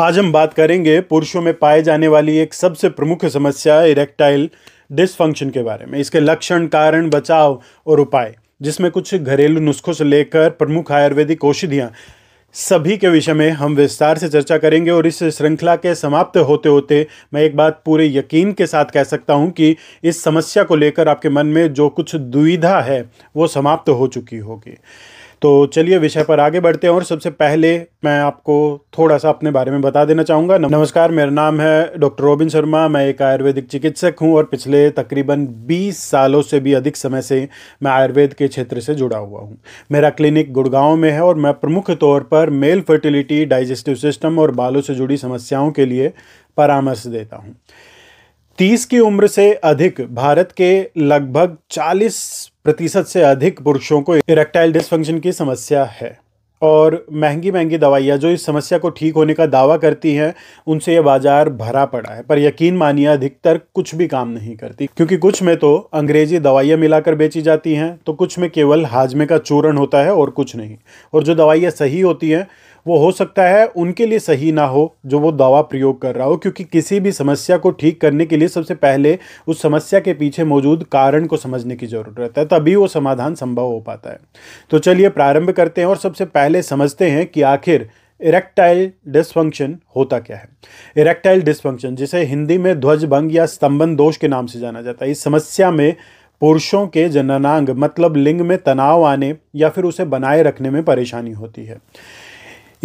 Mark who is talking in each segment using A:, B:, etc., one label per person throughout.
A: आज हम बात करेंगे पुरुषों में पाए जाने वाली एक सबसे प्रमुख समस्या इरेक्टाइल डिसफंक्शन के बारे में इसके लक्षण कारण बचाव और उपाय जिसमें कुछ घरेलू नुस्खों से लेकर प्रमुख आयुर्वेदिक औषधियाँ सभी के विषय में हम विस्तार से चर्चा करेंगे और इस श्रृंखला के समाप्त होते होते मैं एक बात पूरे यकीन के साथ कह सकता हूं कि इस समस्या को लेकर आपके मन में जो कुछ दुविधा है वो समाप्त हो चुकी होगी तो चलिए विषय पर आगे बढ़ते हैं और सबसे पहले मैं आपको थोड़ा सा अपने बारे में बता देना चाहूँगा नमस्कार मेरा नाम है डॉक्टर रोबिन शर्मा मैं एक आयुर्वेदिक चिकित्सक हूँ और पिछले तकरीबन 20 सालों से भी अधिक समय से मैं आयुर्वेद के क्षेत्र से जुड़ा हुआ हूँ मेरा क्लिनिक गुड़गांव में है और मैं प्रमुख तौर पर मेल फर्टिलिटी डाइजेस्टिव सिस्टम और बालों से जुड़ी समस्याओं के लिए परामर्श देता हूँ तीस की उम्र से अधिक भारत के लगभग चालीस प्रतिशत से अधिक पुरुषों को इरेक्टाइल डिस्फंक्शन की समस्या है और महंगी महंगी दवाइयाँ जो इस समस्या को ठीक होने का दावा करती हैं उनसे यह बाज़ार भरा पड़ा है पर यकीन मानिए अधिकतर कुछ भी काम नहीं करती क्योंकि कुछ में तो अंग्रेजी दवाइयाँ मिलाकर बेची जाती हैं तो कुछ में केवल हाजमे का चूरण होता है और कुछ नहीं और जो दवाइयाँ सही होती हैं वो हो सकता है उनके लिए सही ना हो जो वो दवा प्रयोग कर रहा हो क्योंकि किसी भी समस्या को ठीक करने के लिए सबसे पहले उस समस्या के पीछे मौजूद कारण को समझने की ज़रूरत है तभी वो समाधान संभव हो पाता है तो चलिए प्रारंभ करते हैं और सबसे पहले पहले समझते हैं कि आखिर इरेक्टाइल डिसफंक्शन होता क्या है इरेक्टाइल डिसफंक्शन जिसे हिंदी में ध्वज भंग या स्तंभन दोष के नाम से जाना जाता है इस समस्या में पुरुषों के जननांग मतलब लिंग में तनाव आने या फिर उसे बनाए रखने में परेशानी होती है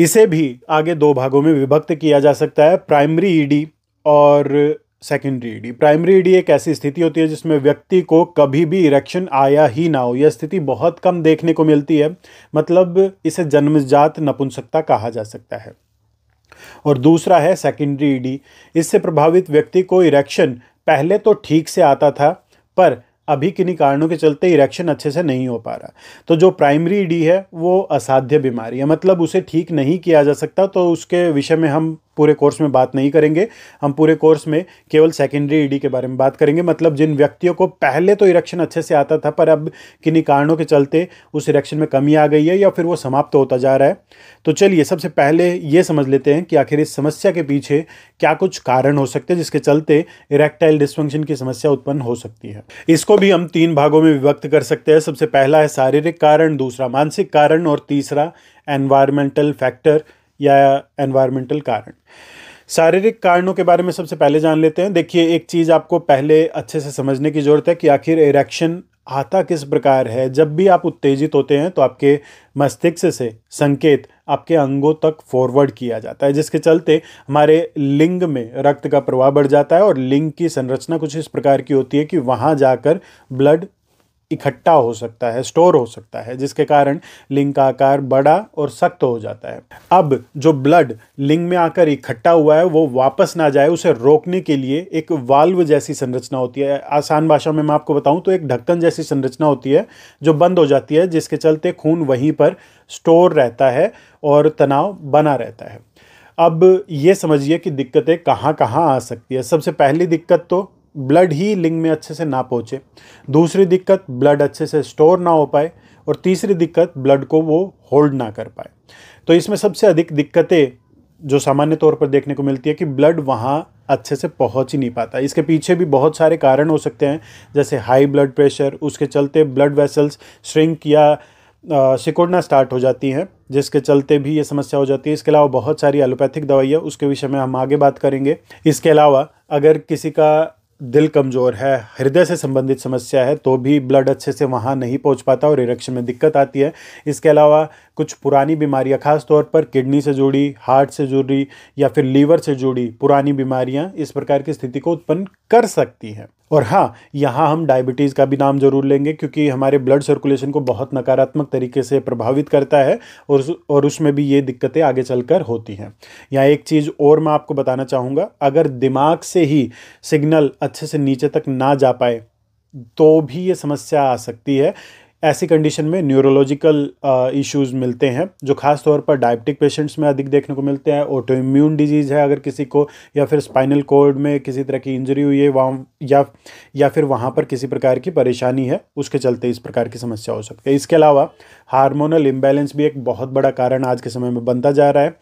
A: इसे भी आगे दो भागों में विभक्त किया जा सकता है प्राइमरी ईडी e और सेकेंडरी ईडी प्राइमरी ईडी एक ऐसी स्थिति होती है जिसमें व्यक्ति को कभी भी इरेक्शन आया ही ना हो यह स्थिति बहुत कम देखने को मिलती है मतलब इसे जन्मजात नपुंसकता कहा जा सकता है और दूसरा है सेकेंडरी ईडी इससे प्रभावित व्यक्ति को इरेक्शन पहले तो ठीक से आता था पर अभी किन्हीं कारणों के चलते इरेक्शन अच्छे से नहीं हो पा रहा तो जो प्राइमरी डी है वो असाध्य बीमारी है मतलब उसे ठीक नहीं किया जा सकता तो उसके विषय में हम पूरे कोर्स में बात नहीं करेंगे हम पूरे कोर्स में केवल सेकेंडरी ईडी के बारे में बात करेंगे मतलब जिन व्यक्तियों को पहले तो इरेक्शन अच्छे से आता था पर अब किन्हीं कारणों के चलते उस इरेक्शन में कमी आ गई है या फिर वो समाप्त होता जा रहा है तो चलिए सबसे पहले ये समझ लेते हैं कि आखिर इस समस्या के पीछे क्या कुछ कारण हो सकते हैं जिसके चलते इरेक्टाइल डिस्फंक्शन की समस्या उत्पन्न हो सकती है इसको भी हम तीन भागों में विभक्त कर सकते हैं सबसे पहला है शारीरिक कारण दूसरा मानसिक कारण और तीसरा एनवायरमेंटल फैक्टर या एनवायरमेंटल कारण शारीरिक कारणों के बारे में सबसे पहले जान लेते हैं देखिए एक चीज़ आपको पहले अच्छे से समझने की ज़रूरत है कि आखिर इरेक्शन आता किस प्रकार है जब भी आप उत्तेजित होते हैं तो आपके मस्तिष्क से संकेत आपके अंगों तक फॉरवर्ड किया जाता है जिसके चलते हमारे लिंग में रक्त का प्रवाह बढ़ जाता है और लिंग की संरचना कुछ इस प्रकार की होती है कि वहाँ जाकर ब्लड इकट्ठा हो सकता है स्टोर हो सकता है जिसके कारण लिंग का आकार बड़ा और सख्त हो जाता है अब जो ब्लड लिंग में आकर इकट्ठा हुआ है वो वापस ना जाए उसे रोकने के लिए एक वाल्व जैसी संरचना होती है आसान भाषा में मैं आपको बताऊं तो एक ढक्कन जैसी संरचना होती है जो बंद हो जाती है जिसके चलते खून वहीं पर स्टोर रहता है और तनाव बना रहता है अब ये समझिए कि दिक्कतें कहाँ कहाँ आ सकती है सबसे पहली दिक्कत तो ब्लड ही लिंग में अच्छे से ना पहुँचे दूसरी दिक्कत ब्लड अच्छे से स्टोर ना हो पाए और तीसरी दिक्कत ब्लड को वो होल्ड ना कर पाए तो इसमें सबसे अधिक दिक्कतें जो सामान्य तौर पर देखने को मिलती है कि ब्लड वहाँ अच्छे से पहुँच ही नहीं पाता इसके पीछे भी बहुत सारे कारण हो सकते हैं जैसे हाई ब्लड प्रेशर उसके चलते ब्लड वेसल्स श्रिंक या सिकुड़ना स्टार्ट हो जाती हैं जिसके चलते भी ये समस्या हो जाती है इसके अलावा बहुत सारी एलोपैथिक दवाइयाँ उसके विषय में हम आगे बात करेंगे इसके अलावा अगर किसी का दिल कमज़ोर है हृदय से संबंधित समस्या है तो भी ब्लड अच्छे से वहाँ नहीं पहुँच पाता और इरेक्शन में दिक्कत आती है इसके अलावा कुछ पुरानी बीमारियाँ खास तौर पर किडनी से जुड़ी हार्ट से जुड़ी या फिर लीवर से जुड़ी पुरानी बीमारियाँ इस प्रकार की स्थिति को उत्पन्न कर सकती हैं और हाँ यहाँ हम डायबिटीज़ का भी नाम ज़रूर लेंगे क्योंकि हमारे ब्लड सर्कुलेशन को बहुत नकारात्मक तरीके से प्रभावित करता है और और उसमें भी ये दिक्कतें आगे चलकर होती हैं यहाँ एक चीज़ और मैं आपको बताना चाहूँगा अगर दिमाग से ही सिग्नल अच्छे से नीचे तक ना जा पाए तो भी ये समस्या आ सकती है ऐसी कंडीशन में न्यूरोलॉजिकल इश्यूज uh, मिलते हैं जो खास तौर पर डायबिटिक पेशेंट्स में अधिक देखने को मिलते हैं ऑटो इम्यून डिजीज़ है अगर किसी को या फिर स्पाइनल कोड में किसी तरह की इंजरी हुई है वहाँ या या फिर वहाँ पर किसी प्रकार की परेशानी है उसके चलते इस प्रकार की समस्या हो सकती है इसके अलावा हार्मोनल इम्बैलेंस भी एक बहुत बड़ा कारण आज के समय में बनता जा रहा है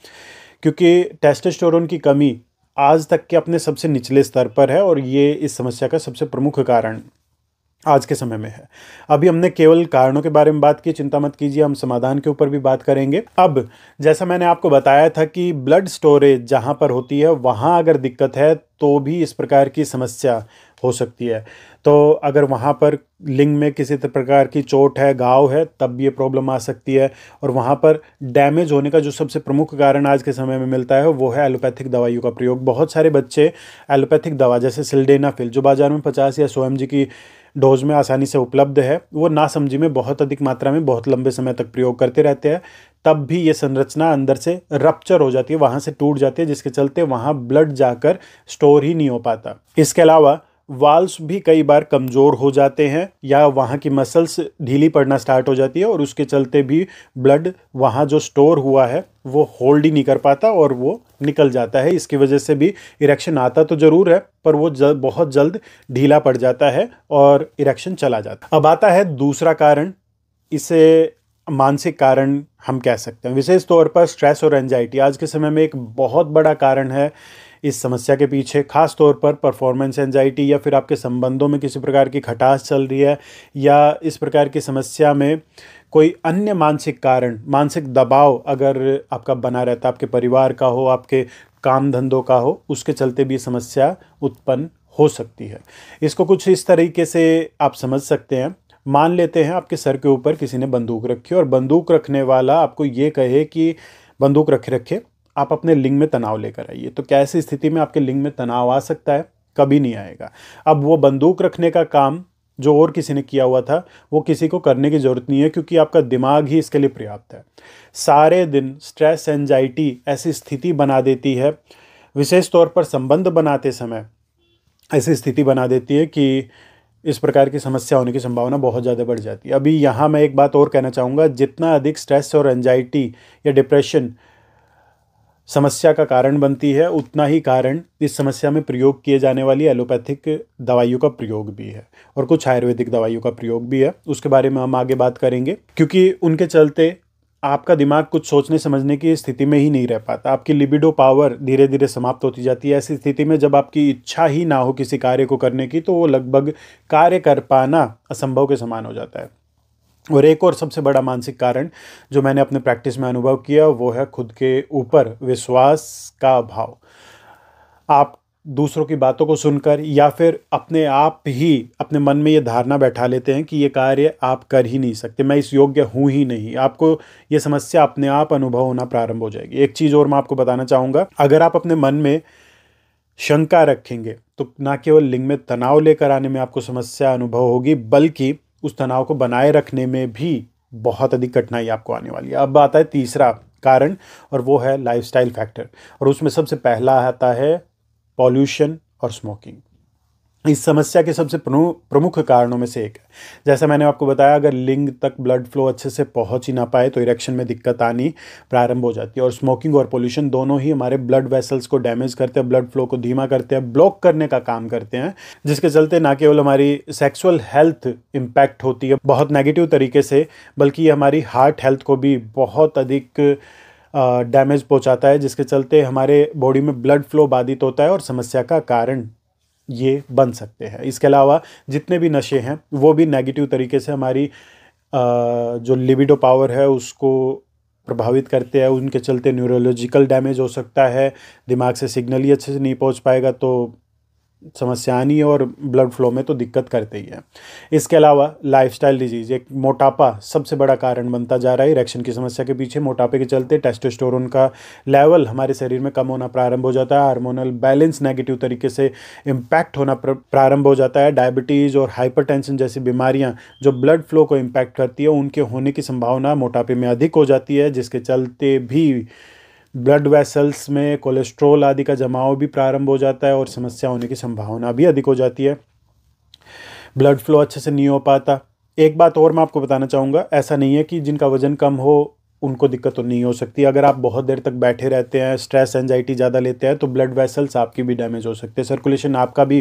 A: क्योंकि टेस्टेस्टोरोन की कमी आज तक के अपने सबसे निचले स्तर पर है और ये इस समस्या का सबसे प्रमुख कारण आज के समय में है अभी हमने केवल कारणों के बारे में बात की चिंता मत कीजिए हम समाधान के ऊपर भी बात करेंगे अब जैसा मैंने आपको बताया था कि ब्लड स्टोरेज जहाँ पर होती है वहाँ अगर दिक्कत है तो भी इस प्रकार की समस्या हो सकती है तो अगर वहाँ पर लिंग में किसी प्रकार की चोट है घाव है तब ये प्रॉब्लम आ सकती है और वहाँ पर डैमेज होने का जो सबसे प्रमुख कारण आज के समय में मिलता है वो है एलोपैथिक दवाइयों का प्रयोग बहुत सारे बच्चे एलोपैथिक दवा जैसे सिल्डेनाफिल जो बाज़ार में पचास या सौ एम की डोज में आसानी से उपलब्ध है वो नासमझी में बहुत अधिक मात्रा में बहुत लंबे समय तक प्रयोग करते रहते हैं तब भी ये संरचना अंदर से रप्चर हो जाती है वहाँ से टूट जाती है जिसके चलते वहाँ ब्लड जाकर स्टोर ही नहीं हो पाता इसके अलावा वाल्स भी कई बार कमज़ोर हो जाते हैं या वहाँ की मसल्स ढीली पड़ना स्टार्ट हो जाती है और उसके चलते भी ब्लड वहाँ जो स्टोर हुआ है वो होल्ड ही नहीं कर पाता और वो निकल जाता है इसकी वजह से भी इरेक्शन आता तो ज़रूर है पर वो जल, बहुत जल्द ढीला पड़ जाता है और इरेक्शन चला जाता है अब आता है दूसरा कारण इसे मानसिक कारण हम कह सकते हैं विशेष तौर पर स्ट्रेस और एनजाइटी आज के समय में एक बहुत बड़ा कारण है इस समस्या के पीछे खास तौर पर परफॉर्मेंस एनजाइटी या फिर आपके संबंधों में किसी प्रकार की खटास चल रही है या इस प्रकार की समस्या में कोई अन्य मानसिक कारण मानसिक दबाव अगर आपका बना रहता है आपके परिवार का हो आपके काम धंधों का हो उसके चलते भी समस्या उत्पन्न हो सकती है इसको कुछ इस तरीके से आप समझ सकते हैं मान लेते हैं आपके सर के ऊपर किसी ने बंदूक रखी और बंदूक रखने वाला आपको ये कहे कि बंदूक रखे रखे आप अपने लिंग में तनाव लेकर आइए तो क्या ऐसी स्थिति में आपके लिंग में तनाव आ सकता है कभी नहीं आएगा अब वो बंदूक रखने का काम जो और किसी ने किया हुआ था वो किसी को करने की ज़रूरत नहीं है क्योंकि आपका दिमाग ही इसके लिए पर्याप्त है सारे दिन स्ट्रेस एंजाइटी ऐसी स्थिति बना देती है विशेष तौर पर संबंध बनाते समय ऐसी स्थिति बना देती है कि इस प्रकार की समस्या होने की संभावना बहुत ज़्यादा बढ़ जाती है अभी यहाँ मैं एक बात और कहना चाहूँगा जितना अधिक स्ट्रेस और एंजाइटी या डिप्रेशन समस्या का कारण बनती है उतना ही कारण इस समस्या में प्रयोग किए जाने वाली एलोपैथिक दवाइयों का प्रयोग भी है और कुछ आयुर्वेदिक दवाइयों का प्रयोग भी है उसके बारे में हम आगे बात करेंगे क्योंकि उनके चलते आपका दिमाग कुछ सोचने समझने की स्थिति में ही नहीं रह पाता आपकी लिबिडो पावर धीरे धीरे समाप्त होती जाती है ऐसी स्थिति में जब आपकी इच्छा ही ना हो किसी कार्य को करने की तो वो लगभग कार्य कर पाना असंभव के समान हो जाता है और एक और सबसे बड़ा मानसिक कारण जो मैंने अपने प्रैक्टिस में अनुभव किया वो है खुद के ऊपर विश्वास का अभाव आप दूसरों की बातों को सुनकर या फिर अपने आप ही अपने मन में ये धारणा बैठा लेते हैं कि ये कार्य आप कर ही नहीं सकते मैं इस योग्य हूँ ही नहीं आपको ये समस्या अपने आप अनुभव होना प्रारंभ हो जाएगी एक चीज़ और मैं आपको बताना चाहूँगा अगर आप अपने मन में शंका रखेंगे तो ना केवल लिंग में तनाव लेकर आने में आपको समस्या अनुभव होगी बल्कि उस तनाव को बनाए रखने में भी बहुत अधिक कठिनाई आपको आने वाली है अब आता है तीसरा कारण और वो है लाइफस्टाइल फैक्टर और उसमें सबसे पहला आता है पॉल्यूशन और स्मोकिंग इस समस्या के सबसे प्रमुख कारणों में से एक है जैसा मैंने आपको बताया अगर लिंग तक ब्लड फ्लो अच्छे से पहुंच ही ना पाए तो इरेक्शन में दिक्कत आनी प्रारंभ हो जाती है और स्मोकिंग और पोल्यूशन दोनों ही हमारे ब्लड वेसल्स को डैमेज करते हैं ब्लड फ्लो को धीमा करते हैं ब्लॉक करने का काम करते हैं जिसके चलते ना केवल हमारी सेक्सुअल हेल्थ इम्पैक्ट होती है बहुत नेगेटिव तरीके से बल्कि हमारी हार्ट हेल्थ को भी बहुत अधिक डैमेज पहुंचाता है जिसके चलते हमारे बॉडी में ब्लड फ्लो बाधित होता है और समस्या का कारण ये बन सकते हैं इसके अलावा जितने भी नशे हैं वो भी नेगेटिव तरीके से हमारी जो लिबिडो पावर है उसको प्रभावित करते हैं उनके चलते न्यूरोलॉजिकल डैमेज हो सकता है दिमाग से सिग्नल ही अच्छे से नहीं पहुंच पाएगा तो समस्यानी और ब्लड फ्लो में तो दिक्कत करते ही है इसके अलावा लाइफस्टाइल डिजीज़ एक मोटापा सबसे बड़ा कारण बनता जा रहा है इरेक्शन की समस्या के पीछे मोटापे के चलते टेस्टोस्टेरोन का लेवल हमारे शरीर में कम होना प्रारंभ हो जाता है हार्मोनल बैलेंस नेगेटिव तरीके से इम्पैक्ट होना प्रारंभ हो जाता है डायबिटीज़ और हाइपर जैसी बीमारियाँ जो ब्लड फ्लो को इम्पैक्ट करती है उनके होने की संभावना मोटापे में अधिक हो जाती है जिसके चलते भी ब्लड वेसल्स में कोलेस्ट्रोल आदि का जमाव भी प्रारंभ हो जाता है और समस्या होने की संभावना भी अधिक हो जाती है ब्लड फ्लो अच्छे से नहीं हो पाता एक बात और मैं आपको बताना चाहूँगा ऐसा नहीं है कि जिनका वज़न कम हो उनको दिक्कत तो नहीं हो सकती अगर आप बहुत देर तक बैठे रहते हैं स्ट्रेस एनजाइटी ज़्यादा लेते हैं तो ब्लड वेसल्स आपकी भी डैमेज हो सकते हैं सर्कुलेशन आपका भी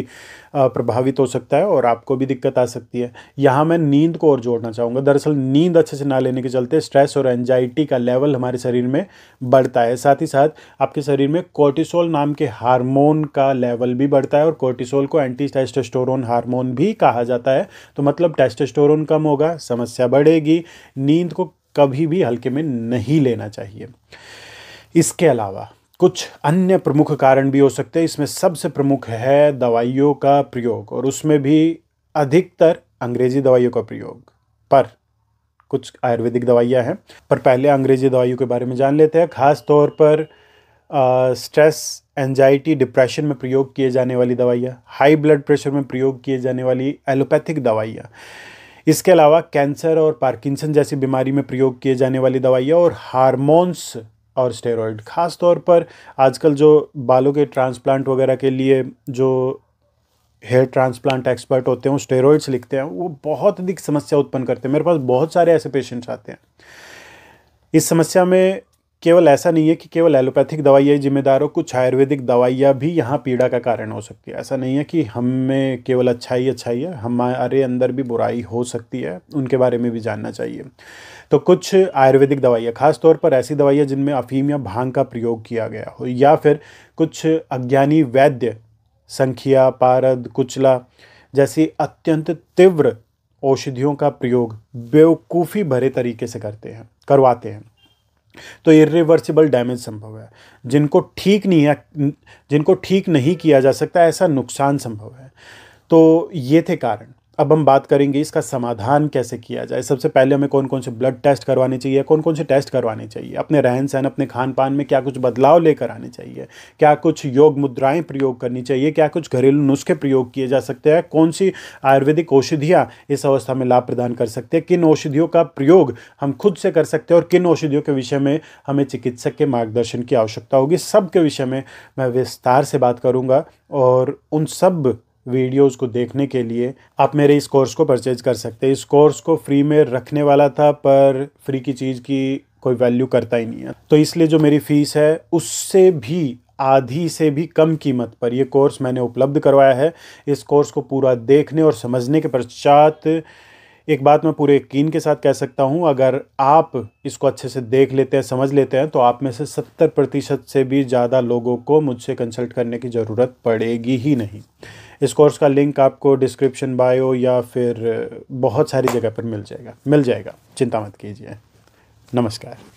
A: प्रभावित हो सकता है और आपको भी दिक्कत आ सकती है यहाँ मैं नींद को और जोड़ना चाहूँगा दरअसल नींद अच्छे से ना लेने के चलते स्ट्रेस और एनजाइटी का लेवल हमारे शरीर में बढ़ता है साथ ही साथ आपके शरीर में कोर्टिसोल नाम के हार्मोन का लेवल भी बढ़ता है और कोर्टिसोल को एंटी टेस्टोस्टोरोन हार्मोन भी कहा जाता है तो मतलब टेस्टोस्टोरोन कम होगा समस्या बढ़ेगी नींद को कभी भी हल्के में नहीं लेना चाहिए इसके अलावा कुछ अन्य प्रमुख कारण भी हो सकते हैं इसमें सबसे प्रमुख है दवाइयों का प्रयोग और उसमें भी अधिकतर अंग्रेजी दवाइयों का प्रयोग पर कुछ आयुर्वेदिक दवाइयाँ हैं पर पहले अंग्रेजी दवाइयों के बारे में जान लेते हैं ख़ास तौर पर आ, स्ट्रेस एंजाइटी डिप्रेशन में प्रयोग किए जाने वाली दवाइयाँ हाई ब्लड प्रेशर में प्रयोग किए जाने वाली एलोपैथिक दवाइयाँ इसके अलावा कैंसर और पार्किंसन जैसी बीमारी में प्रयोग किए जाने वाली दवाइयाँ और हारमोन्स और स्टेरॉयड ख़ास तौर पर आजकल जो बालों के ट्रांसप्लांट वगैरह के लिए जो हेयर ट्रांसप्लांट एक्सपर्ट होते हैं स्टेरॉइड्स लिखते हैं वो बहुत अधिक समस्या उत्पन्न करते हैं मेरे पास बहुत सारे ऐसे पेशेंट्स आते हैं इस समस्या में केवल ऐसा नहीं है कि केवल एलोपैथिक दवाइयाँ ही जिम्मेदार हो कुछ आयुर्वेदिक दवाइयाँ भी यहाँ पीड़ा का कारण हो सकती है ऐसा नहीं है कि हम में केवल अच्छाई अच्छाई है हमारे अंदर भी बुराई हो सकती है उनके बारे में भी जानना चाहिए तो कुछ आयुर्वेदिक दवाइयाँ खासतौर पर ऐसी दवाइयाँ जिनमें अफीम या भांग का प्रयोग किया गया हो या फिर कुछ अज्ञानी वैद्य संखिया पारद कुचला जैसी अत्यंत तीव्र औषधियों का प्रयोग बेवकूफ़ी भरे तरीके से करते हैं करवाते हैं तो इरिवर्सिबल डैमेज संभव है जिनको ठीक नहीं है जिनको ठीक नहीं किया जा सकता ऐसा नुकसान संभव है तो ये थे कारण अब हम बात करेंगे इसका समाधान कैसे किया जाए सबसे पहले हमें कौन कौन से ब्लड टेस्ट करवाने चाहिए कौन कौन से टेस्ट करवाने चाहिए अपने रहन सहन अपने खान पान में क्या कुछ बदलाव लेकर आने चाहिए क्या कुछ योग मुद्राएं प्रयोग करनी चाहिए क्या कुछ घरेलू नुस्खे प्रयोग किए जा सकते हैं कौन सी आयुर्वेदिक औषधियाँ इस अवस्था में लाभ प्रदान कर सकते हैं किन औषधियों का प्रयोग हम खुद से कर सकते हैं और किन औषधियों के विषय में हमें चिकित्सक के मार्गदर्शन की आवश्यकता होगी सब के विषय में मैं विस्तार से बात करूँगा और उन सब वीडियोस को देखने के लिए आप मेरे इस कोर्स को परचेज कर सकते हैं इस कोर्स को फ्री में रखने वाला था पर फ्री की चीज़ की कोई वैल्यू करता ही नहीं है तो इसलिए जो मेरी फ़ीस है उससे भी आधी से भी कम कीमत पर यह कोर्स मैंने उपलब्ध करवाया है इस कोर्स को पूरा देखने और समझने के पश्चात एक बात मैं पूरे यकीन के साथ कह सकता हूँ अगर आप इसको अच्छे से देख लेते हैं समझ लेते हैं तो आप में से सत्तर प्रतिशत से भी ज़्यादा लोगों को मुझसे कंसल्ट करने की ज़रूरत पड़ेगी ही नहीं इस कोर्स का लिंक आपको डिस्क्रिप्शन बायो या फिर बहुत सारी जगह पर मिल जाएगा मिल जाएगा चिंता मत कीजिए नमस्कार